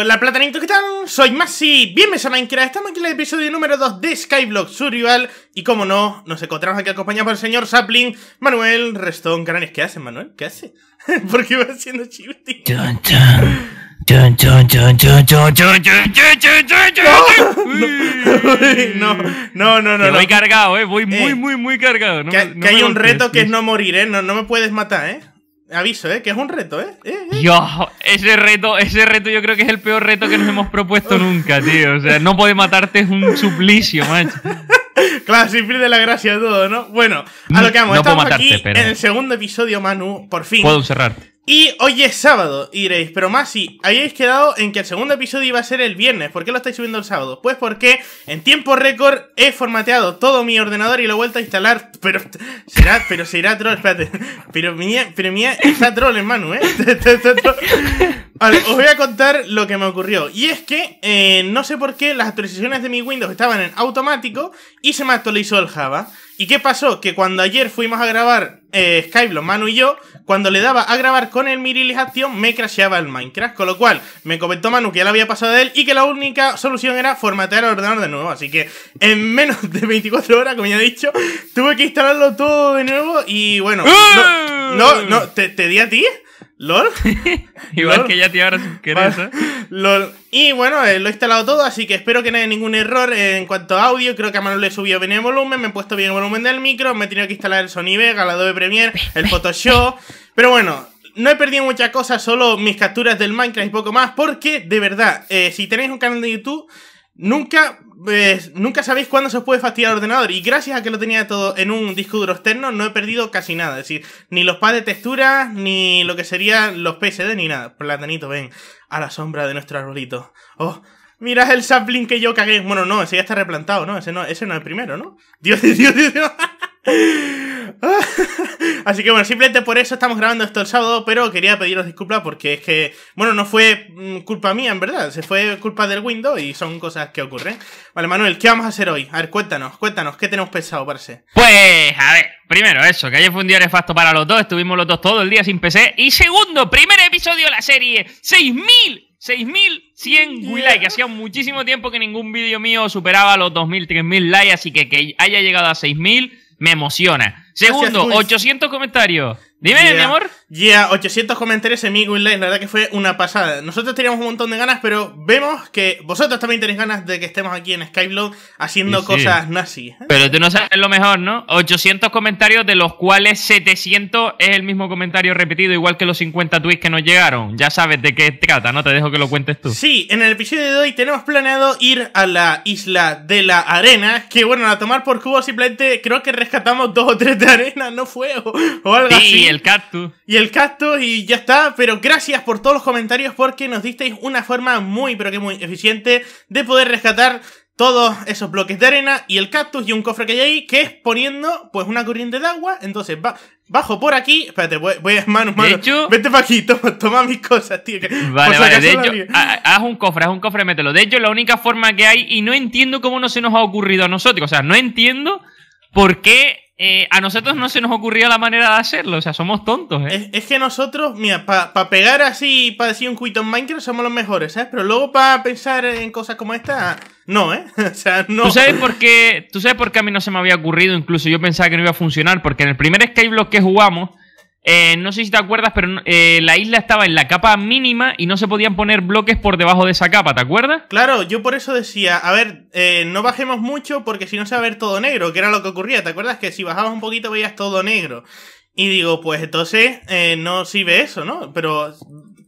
Hola platanito, ¿qué tal? Soy Masi, bienvenidos a Minecraft, estamos aquí en el episodio número 2 de Skyblock Survival Y como no, nos encontramos aquí acompañados por el señor Sapling, Manuel Restón Canales ¿Qué haces, Manuel? ¿Qué hace? ¿Por qué vas haciendo chiviti? No, no, no, no. Voy cargado, eh. Voy muy, muy, muy cargado. que, hay un reto que es no morir, eh. no me puedes matar, eh. Aviso, ¿eh? Que es un reto, ¿eh? yo eh, eh. ese reto, ese reto yo creo que es el peor reto que nos hemos propuesto nunca, tío. O sea, no puede matarte es un suplicio, macho. Claro, sí pierde la gracia de todo, ¿no? Bueno, a lo que vamos, estamos aquí en el segundo episodio, Manu, por fin. Puedo cerrar y hoy es sábado, iréis, pero pero Masi, habéis quedado en que el segundo episodio iba a ser el viernes, ¿por qué lo estáis subiendo el sábado? Pues porque en tiempo récord he formateado todo mi ordenador y lo he vuelto a instalar, pero será, pero será troll, espérate, pero mía, pero mía, está troll Manu. ¿eh? os voy a contar lo que me ocurrió, y es que eh, no sé por qué las actualizaciones de mi Windows estaban en automático y se me actualizó el Java. ¿Y qué pasó? Que cuando ayer fuimos a grabar eh, Skyblock, Manu y yo, cuando le daba a grabar con el Mirilis Action, me crasheaba el Minecraft. Con lo cual, me comentó Manu que ya lo había pasado de él y que la única solución era formatear el ordenador de nuevo. Así que en menos de 24 horas, como ya he dicho, tuve que instalarlo todo de nuevo y bueno. No, no, ¿te, te di a ti? LOL. Igual que ya te ahora ¿eh? LOL. Y bueno, eh, lo he instalado todo, así que espero que no haya ningún error en cuanto a audio. Creo que a Manuel le he subido bien el volumen, me he puesto bien el volumen del micro, me he tenido que instalar el Sony Vega, el Adobe Premiere, el Photoshop. Pero bueno, no he perdido muchas cosas, solo mis capturas del Minecraft y poco más, porque de verdad, eh, si tenéis un canal de YouTube Nunca, eh, nunca sabéis cuándo se os puede fastidiar el ordenador. Y gracias a que lo tenía todo en un disco duro externo, no he perdido casi nada. Es decir, ni los pads de texturas, ni lo que serían los PSD, ni nada. Platanito, ven, a la sombra de nuestro arbolito. Oh, mirad el sapling que yo cagué. Bueno, no, ese ya está replantado, ¿no? Ese no, ese no es el primero, ¿no? Dios, Dios, Dios. Dios. Así que bueno, simplemente por eso estamos grabando esto el sábado, pero quería pediros disculpas porque es que, bueno, no fue mm, culpa mía, en verdad, se fue culpa del Windows y son cosas que ocurren. Vale, Manuel, ¿qué vamos a hacer hoy? A ver, cuéntanos, cuéntanos, ¿qué tenemos pensado parece Pues, a ver, primero eso, que ayer fue un día nefasto para los dos, estuvimos los dos todo el día sin PC. Y segundo, primer episodio de la serie, 6000 6100 likes. Hacía muchísimo tiempo que ningún vídeo mío superaba los 2000, 3000 likes, así que que haya llegado a 6000 me emociona. Segundo, 800 comentarios. Dime, mi amor. Ya, yeah, 800 comentarios en mi La verdad que fue una pasada. Nosotros teníamos un montón de ganas, pero vemos que vosotros también tenéis ganas de que estemos aquí en Skyblock haciendo cosas nazi. ¿eh? Pero tú no sabes lo mejor, ¿no? 800 comentarios, de los cuales 700 es el mismo comentario repetido, igual que los 50 tweets que nos llegaron. Ya sabes de qué trata, ¿no? Te dejo que lo cuentes tú. Sí, en el episodio de hoy tenemos planeado ir a la isla de la arena. Que bueno, a tomar por cubo simplemente creo que rescatamos dos o tres de arena, no fuego, o algo así. Y el cactus. Y el cactus, y ya está. Pero gracias por todos los comentarios porque nos disteis una forma muy, pero que muy eficiente de poder rescatar todos esos bloques de arena y el cactus y un cofre que hay ahí, que es poniendo pues una corriente de agua. Entonces va, bajo por aquí. Espérate, voy, a mano, mano. Vete para aquí, toma, mis cosas, tío. Que, vale, vale, de hecho, haz un cofre, haz un cofre, mételo. De hecho, la única forma que hay, y no entiendo cómo no se nos ha ocurrido a nosotros. O sea, no entiendo por qué eh, a nosotros no se nos ocurría la manera de hacerlo, o sea, somos tontos, ¿eh? Es, que nosotros, mira, para pegar así, para decir un quit en Minecraft somos los mejores, ¿sabes? Pero luego para pensar en cosas como esta, no, ¿eh? o sea, no. ¿Tú sabes, por qué, ¿Tú sabes por qué a mí no se me había ocurrido? Incluso yo pensaba que no iba a funcionar, porque en el primer skyblock que jugamos, eh, no sé si te acuerdas, pero eh, la isla estaba en la capa mínima y no se podían poner bloques por debajo de esa capa, ¿te acuerdas? Claro, yo por eso decía, a ver, eh, no bajemos mucho porque si no se va a ver todo negro, que era lo que ocurría, ¿te acuerdas? Que si bajabas un poquito veías todo negro. Y digo, pues entonces no sirve eso, ¿no? Pero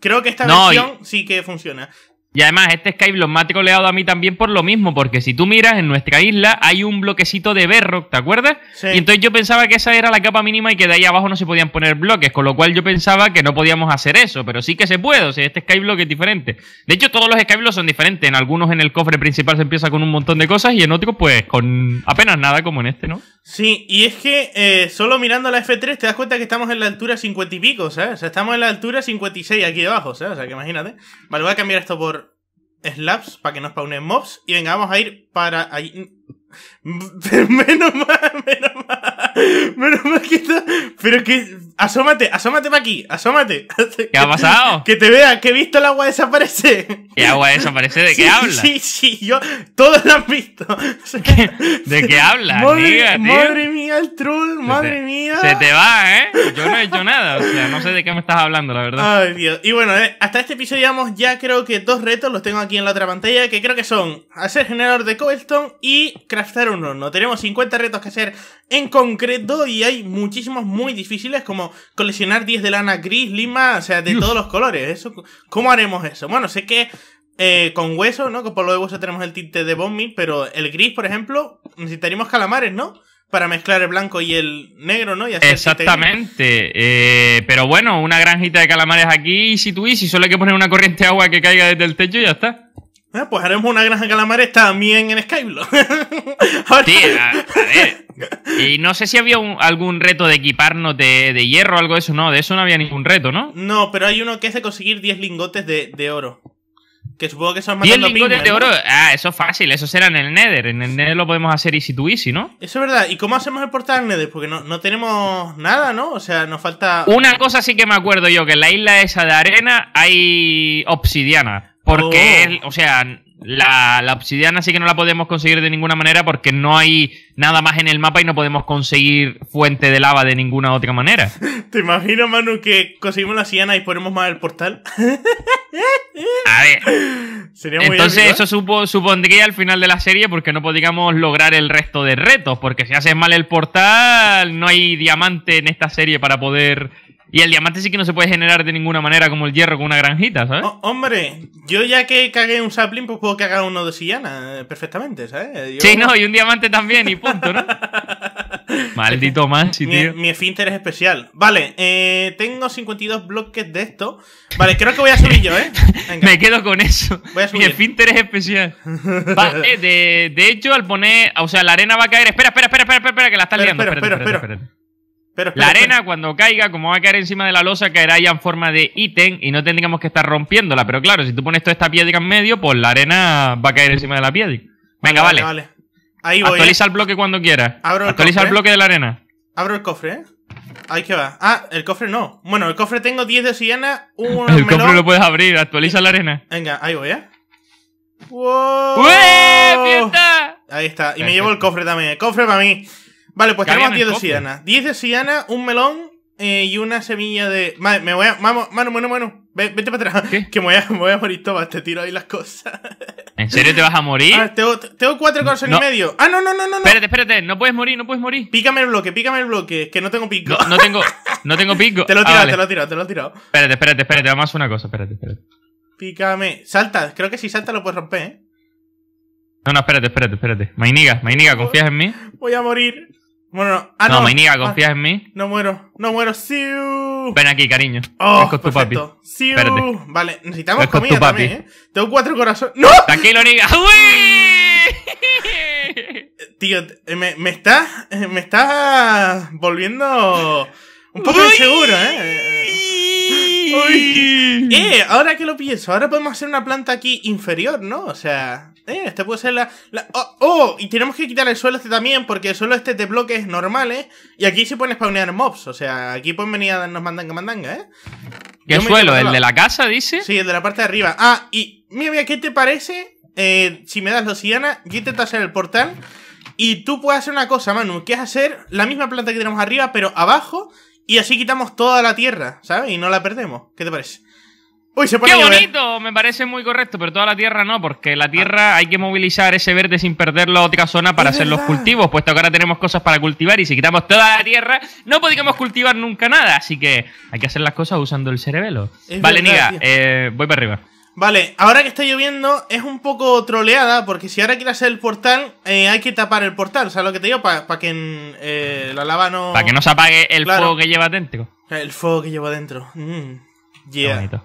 creo que esta versión sí que funciona. Y además, este skyblock me ha dado a mí también por lo mismo, porque si tú miras en nuestra isla hay un bloquecito de berrock, ¿te acuerdas? Y entonces yo pensaba que esa era la capa mínima y que de ahí abajo no se podían poner bloques, con lo cual yo pensaba que no podíamos hacer eso, pero sí que se puede, o sea, este Skyblock es diferente. De hecho, todos los Skyblocks son diferentes, en algunos en el cofre principal se empieza con un montón de cosas y en otros pues con apenas nada como en este, ¿no? Sí, y es que eh, solo mirando la F3 te das cuenta que estamos en la altura 50 y pico, ¿sabes? O sea, estamos en la altura 56 aquí abajo ¿sabes? O sea, que imagínate. Vale, voy a cambiar esto por, slabs para que nos spawnen mobs. Y venga, vamos a ir para ahí. menos mal, menos mal. Menos mal que está. Pero que. Asómate, asómate para aquí, asómate. ¿Qué ha pasado? Que te vea, que he visto el agua desaparecer ¿Qué agua desaparece? ¿De qué habla? Sí, sí, yo, todos lo han visto. ¿De qué habla? Madre, mía, el troll, madre mía. Se te va, ¿eh? Yo no he hecho nada, o sea, no sé de qué me estás hablando, la verdad. Ay, Dios. Y bueno, eh, hasta este episodio llevamos ya creo que dos retos, los tengo aquí en la otra pantalla, que creo que son hacer generador de cobblestone y craftar un horno. Tenemos 50 retos que hacer en concreto y hay muchísimos muy difíciles como coleccionar 10 de lana gris, lima, o sea, de todos los colores. Eso, ¿Cómo haremos eso? Bueno, sé que eh, con hueso, ¿no? Que por lo de hueso tenemos el tinte de bombi, pero el gris, por ejemplo, necesitaríamos calamares, ¿no? Para mezclar el blanco y el negro, ¿no? Y Exactamente. Eh, pero bueno, una granjita de calamares aquí, si tú y si solo hay que poner una corriente de agua que caiga desde el techo y ya está pues haremos una granja calamares también en Skyblock. Y no sé si había algún reto de equiparnos de, hierro o algo de eso. No, de eso no había ningún reto, ¿no? No, pero hay uno que es de conseguir 10 lingotes de, oro. Que supongo que son más lingotes de oro. Ah, eso es fácil. Eso será en el Nether. En el Nether lo podemos hacer easy to easy, ¿no? Eso es verdad. ¿Y cómo hacemos el portal Nether? Porque no, no tenemos nada, ¿no? O sea, nos falta. Una cosa sí que me acuerdo yo: que en la isla esa de arena hay obsidiana. Porque, o sea, la, obsidiana sí que no la podemos conseguir de ninguna manera porque no hay nada más en el mapa y no podemos conseguir fuente de lava de ninguna otra manera. ¿Te imaginas, Manu, que conseguimos la obsidiana y ponemos mal el portal? A ver. Sería muy Entonces ¿eh? eso supondría al final de la serie porque no podríamos lograr el resto de retos porque si haces mal el portal no hay diamante en esta serie para poder y el diamante sí que no se puede generar de ninguna manera como el hierro con una granjita, ¿sabes? hombre, yo ya que cagué un sapling, pues puedo cagar uno de sillana eh, perfectamente, ¿sabes? Sí, no, y un diamante también, y punto, ¿no? Maldito Mansi, tío. Mi, esfínter es especial. Vale, eh, tengo 52 bloques de esto. Vale, creo que voy a subir yo, ¿eh? Me quedo con eso. Voy a subir. Mi esfínter es especial. Eh, de, hecho, al poner. O sea, la arena va a caer. Espera, espera, espera, espera, espera, que la estás liando. espera, espera. espera. espera la arena cuando caiga, como va a caer encima de la losa, caerá ya en forma de ítem y no tendríamos que estar rompiéndola. Pero claro, si tú pones toda esta piedra en medio, pues la arena va a caer encima de la piedra. Venga, vale. Ahí voy, Actualiza eh. el bloque cuando quieras. Actualiza el, bloque de la arena. Abro el cofre, ¿eh? Ahí que va. Ah, el cofre no. Bueno, el cofre tengo 10 de sillana, El cofre lo puedes abrir, actualiza la arena. Venga, ahí voy, ¿eh? ¡Wow! Ahí está. Y me llevo el cofre también. El cofre para mí. Vale, pues tenemos 10 de Siana. 10 de Siana, un melón eh, y una semilla de. Madre, me voy a. Vamos, mano, mano, mano. Vete para atrás. ¿Qué? Que me voy, a, voy a morir, toma, te tiro ahí las cosas. ¿En serio te vas a morir? Ah, tengo, tengo, cuatro cosas y medio. Ah, no, no, no, no. Espérate, espérate, no puedes morir, no puedes morir. Pícame el bloque, pícame el bloque, que no tengo pico. No, tengo, no tengo pico. te lo he tirado, te lo he tirado, te lo he tirado. Espérate, espérate, espérate, vamos a hacer una cosa, espérate, espérate. Pícame. Salta, creo que si salta lo puedes romper, ¿eh? No, no, espérate, espérate, espérate. Mainiga, Mainiga, ¿confías en mí? Voy a morir. Bueno, no. Ah, no, no. Mainiga, ah, ¿confías en mí? No muero, no muero. Siu. Ven aquí, cariño. Oh, con tu papi. Siu. Vale, necesitamos comida también, ¿eh? Tengo cuatro corazones. ¡No! Tranquilo, Niga. ¡Uy! Tío, eh, me, me está. Eh, me está volviendo un poco inseguro, ¿eh? Uy. Eh, ahora que lo pienso, ahora podemos hacer una planta aquí inferior, ¿no? O sea. Eh, este puede ser la... Oh, oh, y tenemos que quitar el suelo este también, porque el suelo este de bloques normales. Eh. Y aquí se pueden spawnear mobs, o sea, aquí pueden venir a darnos mandanga mandanga, ¿eh? ¿Qué suelo? ¿El de la casa, dice? Sí, el de la parte de arriba. Ah, y mira, mira, ¿qué te parece? Eh, si me das Luciana, yo intento hacer el portal. Y tú puedes hacer una cosa, Manu, que es hacer la misma planta que tenemos arriba, pero abajo. Y así quitamos toda la tierra, ¿sabes? Y no la perdemos. ¿Qué te parece? ¡Qué bonito! Me parece muy correcto, pero toda la tierra no, porque la ah. tierra hay que movilizar ese verde sin perder la otra zona para hacer los cultivos, puesto que ahora tenemos cosas para cultivar y si quitamos toda la tierra no podríamos cultivar nunca nada, así que hay que hacer las cosas usando el cerebelo. vale, Niga, eh, voy para arriba. Vale, ahora que está lloviendo es un poco troleada porque si ahora quieres hacer el portal eh, hay que tapar el portal, o sea, lo que te digo, para que eh, la lava no... Para que no se apague el fuego que lleva dentro. El fuego que lleva adentro Mm. bonito.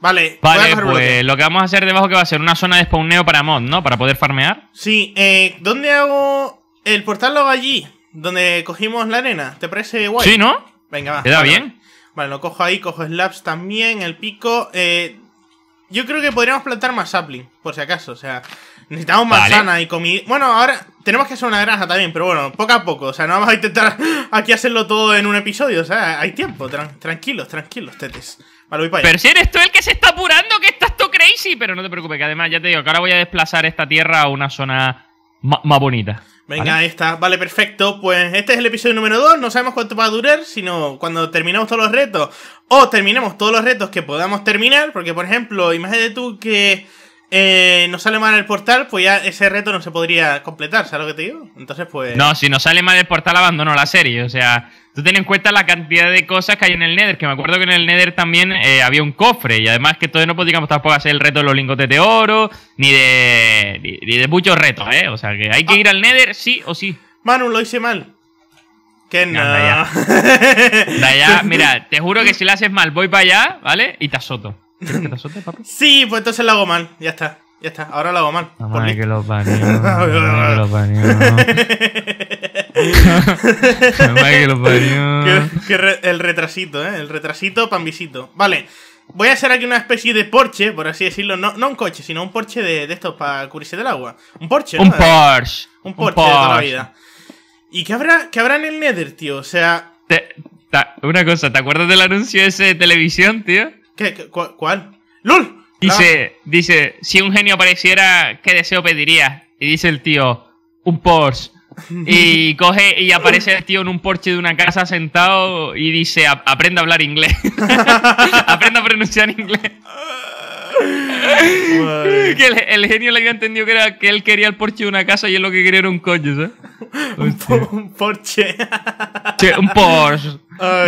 Vale, pues lo que vamos a hacer debajo que va a ser una zona de spawneo para mod, ¿no? Para poder farmear. Sí, eh, ¿dónde hago el portal? Lo allí, donde cogimos la arena. ¿Te parece guay? Sí, ¿no? Venga, va. queda bien? Vale, lo cojo ahí, cojo slabs también, el pico. Eh, yo creo que podríamos plantar más sapling, por si acaso. O sea, necesitamos manzana y comida. Bueno, ahora tenemos que hacer una granja también, pero bueno, poco a poco. O sea, no vamos a intentar aquí hacerlo todo en un episodio. O sea, hay tiempo, tranquilos, tranquilos, tetes. Pero si eres tú el que se está apurando, que estás tú crazy. Pero no te preocupes, que además ya te digo que ahora voy a desplazar esta tierra a una zona más bonita. Venga, está. Vale, perfecto. Pues este es el episodio número 2. No sabemos cuánto va a durar, sino cuando terminemos todos los retos. O terminemos todos los retos que podamos terminar. Porque, por ejemplo, imagínate tú que eh, sale mal el portal, pues ya ese reto no se podría completar, ¿sabes lo que te digo? Entonces, pues. No, si no sale mal el portal, abandono la serie. O sea, tú ten en cuenta la cantidad de cosas que hay en el Nether, que me acuerdo que en el Nether también eh, había un cofre, y además que todavía no podíamos tampoco hacer el reto de los lingotes de oro, ni de. ni, de muchos retos, ¿eh? O sea, que hay que ah. ir al Nether sí o sí. Manu, lo hice mal. Que no. ya. Mira, te juro que si lo haces mal, voy para allá, ¿vale? Y te asoto sí, pues entonces lo hago mal. Ya está. Ya está. Ahora lo hago mal. me que lo me que que lo el retrasito, ¿eh? El retrasito pambisito. Vale. Voy a hacer aquí una especie de Porche, por así decirlo. No, un coche, sino un porche de, de estos para curirse del agua. Un porche Un porche Un porche de toda la vida. ¿Y qué habrá, qué habrá en el Nether, tío? O sea... una cosa, ¿te acuerdas del anuncio ese de televisión, tío? ¿Qué? qué cuál ¡Lul! Dice, dice, si un genio apareciera, ¿qué deseo pediría? Y dice el tío, un Porsche. Y coge y aparece el tío en un porche de una casa sentado y dice, aprende a hablar inglés. Aprenda a pronunciar inglés. el, genio le había entendido que era que él quería el Porsche de una casa y él lo que quería era un coche, ¿sabes? un, Porsche. un Porsche.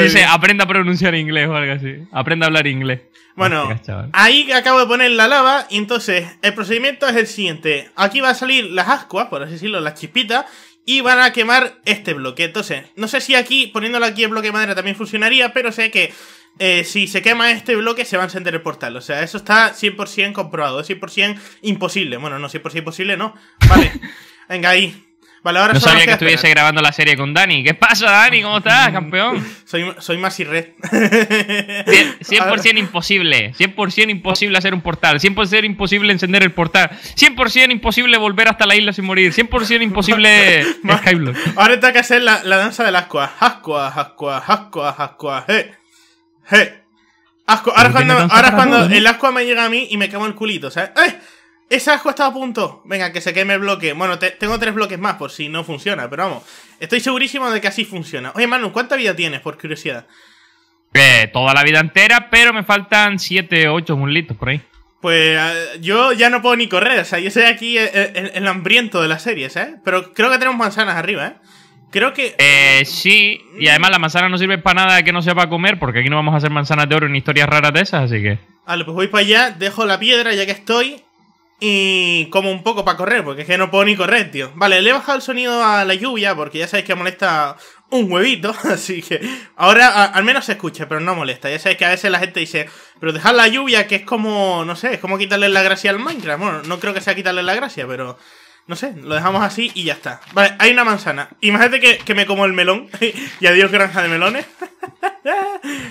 Dice, aprenda a pronunciar inglés o algo así. Aprenda a hablar inglés. Bueno, ah, ahí acabo de poner la lava y entonces el procedimiento es el siguiente. Aquí va a salir las ascuas, por así decirlo, las chispitas, y van a quemar este bloque. Entonces, no sé si aquí, poniéndolo aquí en bloque de madera también funcionaría, pero sé que eh, si se quema este bloque se va a encender el portal. O sea, eso está 100% comprobado, 100% imposible. Bueno, no 100% imposible, no. Vale, venga ahí. Vale, ahora no sabía que estuviese grabando la serie con Dani. ¿Qué pasa, Dani? ¿Cómo estás, mm. campeón? soy, soy más 100%, imposible. 100% imposible hacer un portal. 100% imposible encender el portal. 100% imposible volver hasta la isla sin morir. 100% imposible Ahora tengo que hacer la, danza del asco. Asco, asco, asco, asco, Hey. Hey. Asco. Ahora, cuando, ahora cuando el asco me llega a mí y me quemo el culito, ¿sabes? ¡Eh! Esa asco está a punto. Venga, que se queme el bloque. Bueno, tengo tres bloques más por si no funciona, pero vamos. Estoy segurísimo de que así funciona. Oye, Manu, ¿cuánta vida tienes, por curiosidad? Eh, toda la vida entera, pero me faltan 7 o 8 mulitos por ahí. Pues eh, yo ya no puedo ni correr, o sea, yo soy aquí el, el, hambriento de las series, ¿eh? Pero creo que tenemos manzanas arriba, ¿eh? Creo que... Eh, sí, y además la manzana no sirve para nada que no sea para comer, porque aquí no vamos a hacer manzanas de oro ni historias raras de esas, así que... Vale, pues voy para allá, dejo la piedra ya que estoy, y como un poco para correr, porque es que no puedo ni correr, tío. Vale, le he bajado el sonido a la lluvia, porque ya sabéis que molesta un huevito, así que ahora al menos se escucha, pero no molesta. Ya sabéis que a veces la gente dice, pero dejar la lluvia, que es como, no sé, es como quitarle la gracia al Minecraft. Bueno, no creo que sea quitarle la gracia, pero no sé, lo dejamos así y ya está. Vale, hay una manzana. Imagínate que, que me como el melón y adiós granja de melones.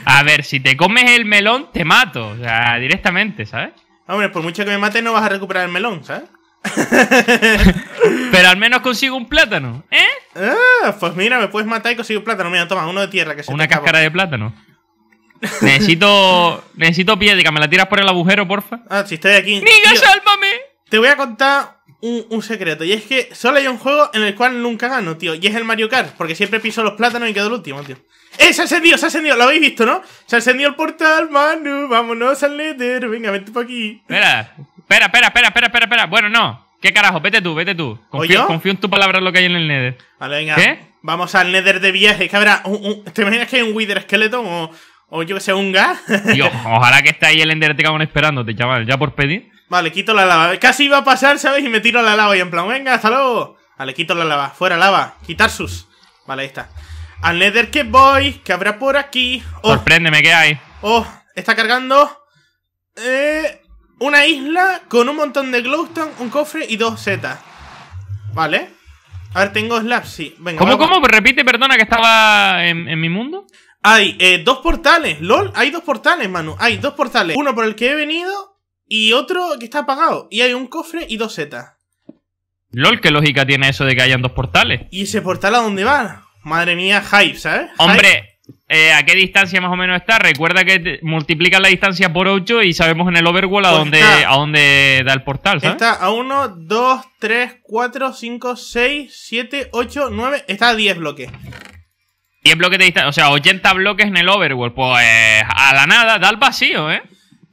a ver, si te comes el melón, te mato, o sea, directamente, ¿sabes? Hombre, por mucho que me mates no vas a recuperar el melón, ¿sabes? Pero al menos consigo un plátano, ¿eh? Ah, pues mira, me puedes matar y consigo un plátano. Mira, toma, uno de tierra que se Una cáscara de plátano. necesito. Necesito piedra, me la tiras por el agujero, porfa. Ah, si estoy aquí. ¡Niga, sálvame! Te voy a contar un, un, secreto. Y es que solo hay un juego en el cual nunca gano, tío. Y es el Mario Kart. Porque siempre piso los plátanos y quedo el último, tío. ¡Eh! Se ha encendido, se ha encendido, lo habéis visto, ¿no? Se ha encendido el portal, Manu, vámonos al Nether, venga, vente por aquí. Espera, espera, espera, espera, espera, espera, Bueno, no. ¿Qué carajo? Vete tú, vete tú. Confío, confío en tu palabra lo que hay en el Nether. Vale, venga. ¿Qué? Vamos al Nether de viaje, que habrá. Un, ¿Te imaginas que hay un Wither Skeleton o, o yo que sé, un gas? Dios, ojalá que esté ahí el Ender Dragon esperándote, chaval, ya por pedir. Vale, quito la lava. Casi iba a pasar, ¿sabes? Y me tiro la lava y en plan, venga, hasta luego. Vale, quito la lava. Fuera lava. Quitar sus. Vale, ahí está. Al Nether que voy, que habrá por aquí. Oh, Sorpréndeme, ¿qué hay? Oh, está cargando. Eh, una isla con un montón de glowstone, un cofre y dos setas. Vale. A ver, tengo slabs, sí. Venga, ¿Cómo, cómo? Repite, perdona, que estaba en, mi mundo. Hay eh, dos portales, lol. Hay dos portales, Manu. Hay dos portales. Uno por el que he venido y otro que está apagado. Y hay un cofre y dos setas. Lol, qué lógica tiene eso de que hayan dos portales. ¿Y ese portal a dónde va? Madre mía, hype, ¿sabes? Hombre, eh, ¿a qué distancia más o menos está? Recuerda que multiplica la distancia por 8 y sabemos en el overworld a, pues dónde, a dónde da el portal, ¿sabes? Está a 1, 2, 3, 4, 5, 6, 7, 8, 9, está a 10 bloques. 10 bloques de distancia, o sea, 80 bloques en el overworld. Pues a la nada, da el vacío, ¿eh?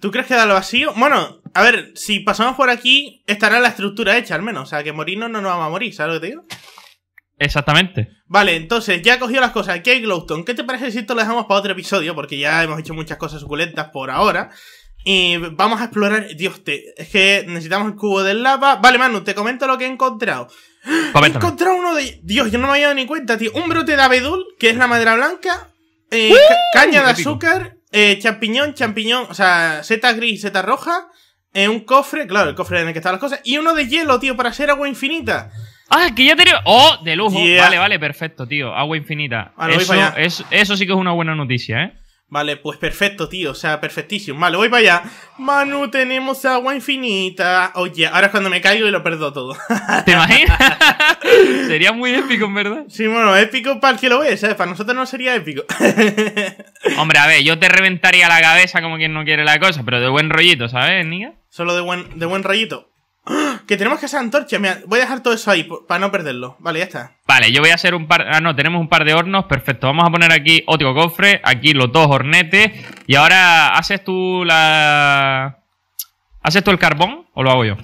¿Tú crees que da el vacío? Bueno, a ver, si pasamos por aquí, estará la estructura hecha al menos. O sea, que morirnos no nos vamos a morir, ¿sabes lo que te digo? Exactamente. Vale, entonces ya he cogido las cosas. Aquí hay Glowstone. ¿Qué te parece si esto lo dejamos para otro episodio? Porque ya hemos hecho muchas cosas suculentas por ahora. Y vamos a explorar. Dios, te, es que necesitamos el cubo del lava. Vale, Manu, te comento lo que he encontrado. He encontrado uno de. Dios, yo no me había dado ni cuenta, tío. Un brote de abedul, que es la madera blanca. Eh, caña de azúcar. Eh, champiñón, champiñón. O sea, seta gris, seta roja. Eh, un cofre, claro, el cofre en el que están las cosas. Y uno de hielo, tío, para hacer agua infinita. Ah, que ya tenía. ¡Oh! De lujo. Vale, vale, perfecto, tío. Agua infinita. eso, eso sí que es una buena noticia, ¿eh? Vale, pues perfecto, tío. O sea, perfectísimo. Vale, voy para allá. Manu, tenemos agua infinita. Oye, ahora es cuando me caigo y lo perdo todo. ¿Te imaginas? sería muy épico, en verdad. Sí, bueno, épico para el que lo ve, ¿sabes? Para nosotros no sería épico. Hombre, a ver, yo te reventaría la cabeza como quien no quiere la cosa, pero de buen rollito, ¿sabes, niña? Solo de buen, de buen rollito. Que tenemos que hacer antorcha. voy a dejar todo eso ahí para no perderlo. Vale, ya está. Vale, yo voy a hacer un par. Ah, no, tenemos un par de hornos. Perfecto. Vamos a poner aquí otro cofre. Aquí los dos hornetes. Y ahora, ¿haces tú la. ¿Haces tú el carbón o lo hago yo?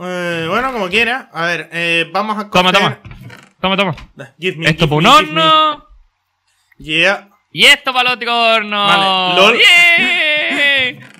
Eh, bueno, como quieras. A ver, eh, vamos a. Coger... Toma, toma. Toma, toma. Esto para un horno. Yeah. Y esto para el otro horno. Vale.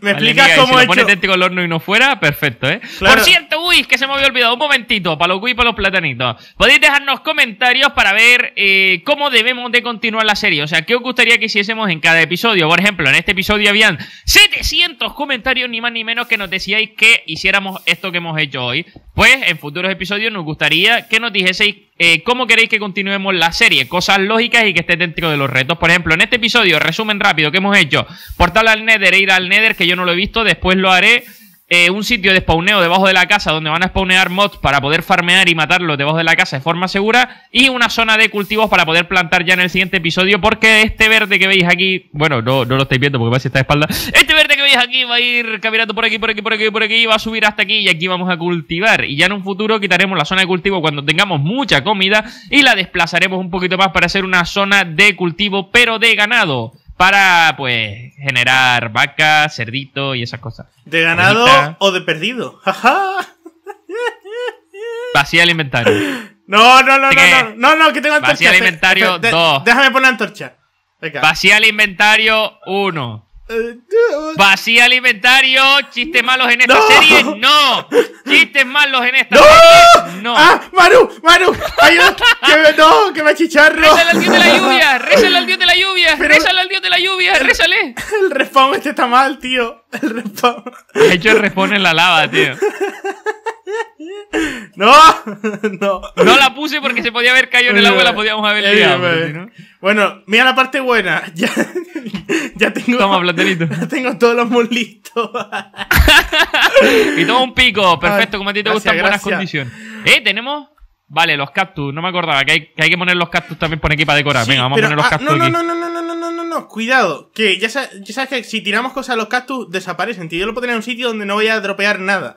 Me explicas cómo y si este y no fuera, perfecto, ¿eh? Por cierto, uy, que se me había olvidado. Un momentito, para los cuy para los platanitos. Podéis dejarnos comentarios para ver eh, cómo debemos de continuar la serie. O sea, ¿qué os gustaría que hiciésemos en cada episodio? Por ejemplo, en este episodio habían 700 comentarios, ni más ni menos, que nos decíais que hiciéramos esto que hemos hecho hoy. Pues en futuros episodios nos gustaría que nos dijeseis eh, cómo queréis que continuemos la serie, cosas lógicas y que esté dentro de los retos. Por ejemplo, en este episodio, resumen rápido que hemos hecho, portal al Nether e ir al Nether, que yo no lo he visto, después lo haré. Eh, un sitio de spawneo debajo de la casa donde van a spawnear mods para poder farmear y matarlos debajo de la casa de forma segura y una zona de cultivos para poder plantar ya en el siguiente episodio porque este verde que veis aquí, bueno, no, lo estáis viendo porque parece esta espalda, este verde aquí, va a ir caminando por aquí, por aquí, por aquí, por aquí, va a subir hasta aquí y aquí vamos a cultivar. Y ya en un futuro quitaremos la zona de cultivo cuando tengamos mucha comida y la desplazaremos un poquito más para hacer una zona de cultivo, pero de ganado. Para, pues, generar vacas, cerdito y esas cosas. ¿De ganado o de perdido? Vacía el inventario. No, no, no, no, no, no, que tengo eh. antorcha. Vacía el inventario 2. Déjame poner antorcha. Vacía el inventario 1. Vacía alimentario inventario, chistes malos en esta serie, no. Chistes malos en esta ¡No! serie, no. ¡Ah! Maru Maru ¡Ayuda! ¡No! ¡Que me achicharro! ¡Rézale al dios de la lluvia! ¡Rézale al dios de la lluvia! Pero... ¡Rézale al dios de la lluvia! ¡Rézale! El respawn este está mal, tío. El respawn. De hecho, el respawn en la lava, tío. No, no. No la puse porque se podía haber caído en el agua y la podíamos haber liado. Bueno, mira la parte buena. Ya, ya tengo. Tengo todos los molitos. y toma un pico. Ah, Perfecto, como a ti te gracias, gustan buenas condiciones. Eh, tenemos. Vale, los cactus. No me acordaba que hay que, poner los cactus también por aquí para decorar. Venga, vamos a poner los ah, cactus. No, no, no, no, no, no, no, no, no, Cuidado. Que ya sabes, ya sabes que si tiramos cosas a los cactus desaparecen. Tío. Yo lo puedo tener en un sitio donde no voy a dropear nada.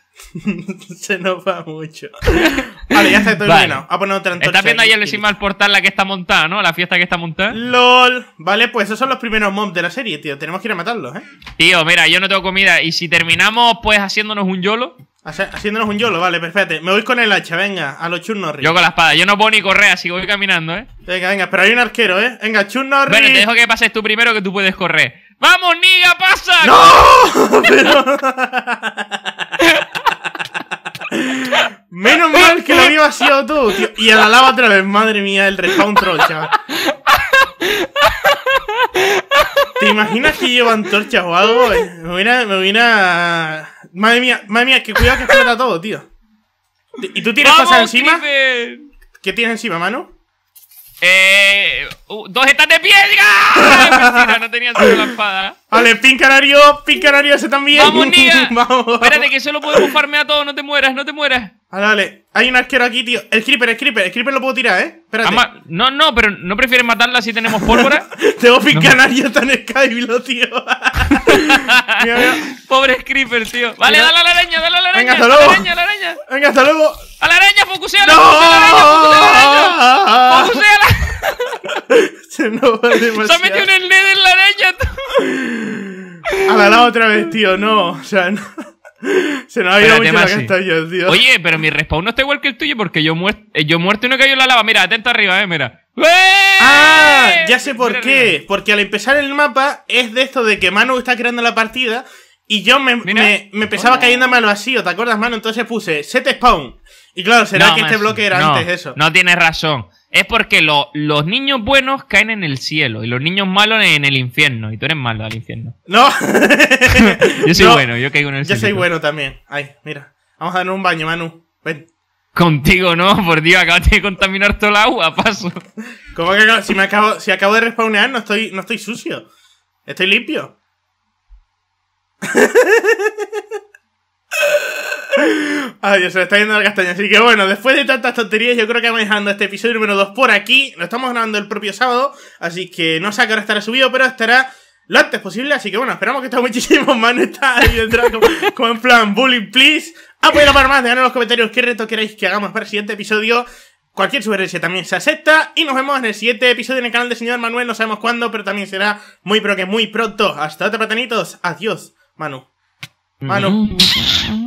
Se nos va mucho. Vale, ya está estoy vale. A poner otra viendo ahí encima el portal la que está montada, ¿no? La fiesta que está montada. LOL. Vale, pues esos son los primeros mobs de la serie, tío. Tenemos que ir a matarlos, ¿eh? Tío, mira, yo no tengo comida. Y si terminamos, pues haciéndonos un yolo. Haciéndonos un yolo, vale, perfecto. Me voy con el hacha, venga, a los churnorri. Yo con la espada, yo no puedo ni correr, así que voy caminando, ¿eh? Venga, venga, pero hay un arquero, ¿eh? Venga, churnorri. Bueno, te dejo que pases tú primero que tú puedes correr. ¡Vamos, niga, pasa! ¡No! Menos mal que lo había sido tú, tío. Y a la lava otra vez, madre mía, el respawn troll, chaval. ¿Te imaginas que llevan antorchas o algo? Me hubiera, me hubiera. Madre mía, madre mía, que cuidado que explota todo, tío. ¿Y tú tienes cosas encima? ¿Qué tienes encima, mano? Eh. ¡Dos están de piedra! no tenía solo la espada. Vale, pin canario, pin canario ese también. Vamos, niña. Espérate, que solo puedo farmear a todos, no te mueras, no te mueras. Vale, ah, vale. Hay un arquero aquí, tío. El creeper, el creeper, el creeper lo puedo tirar, ¿eh? Espérate. no, no, pero ¿no prefieres matarla si tenemos pólvora? Tengo picar yo tan escabilo, tío. mira, Pobre creeper, tío. Vale, dale a la araña, dale a la araña. Venga, hasta luego. A la araña, a la araña. Venga, hasta luego. A la araña, focusea, no. la araña, focusea la araña. Se nos va demasiado. Se ha metido un e en la araña, A la, la otra vez, tío, no. O sea, no. Se nos ha ido Oye, pero mi respawn no está igual que el tuyo porque yo, muer eh, yo muerto y no cayó en la lava. Mira, atento arriba, eh, mira. ¡Eh! ¡Ah! Ya sé por qué. Porque al empezar el mapa es de esto de que Manu está creando la partida y yo me, empezaba cayendo mal vacío, ¿te acuerdas, Manu? Entonces puse set spawn. Y claro, será que este bloque era antes eso. No tienes razón es porque los niños buenos caen en el cielo y los niños malos en el infierno. Y tú eres malo al infierno. No. yo soy bueno, yo caigo en el cielo. Yo soy bueno también. Ay, mira. Vamos a darnos un baño, Manu. Ven. Contigo, no, por Dios, acabas de contaminar todo el agua, paso. ¿Cómo que si me acabo, si acabo de respawnear no estoy, no estoy sucio? Estoy limpio. Adiós, se está yendo la castaña. Así que bueno, después de tantas tonterías, yo creo que vamos dejando este episodio número 2 por aquí. Lo estamos grabando el propio sábado, así que no sé a qué hora estará subido, pero estará lo antes posible. Así que bueno, esperamos que estén muchísimos manu está ahí dentro como, en plan bully please. apoyo para más, dejadnos en los comentarios qué reto queréis que hagamos para el siguiente episodio. Cualquier sugerencia también se acepta. Y nos vemos en el siguiente episodio en el canal de señor Manuel. No sabemos cuándo, pero también será muy, pero que muy pronto. Hasta otra, patanitos, Adiós, Manu. Manu. Mm.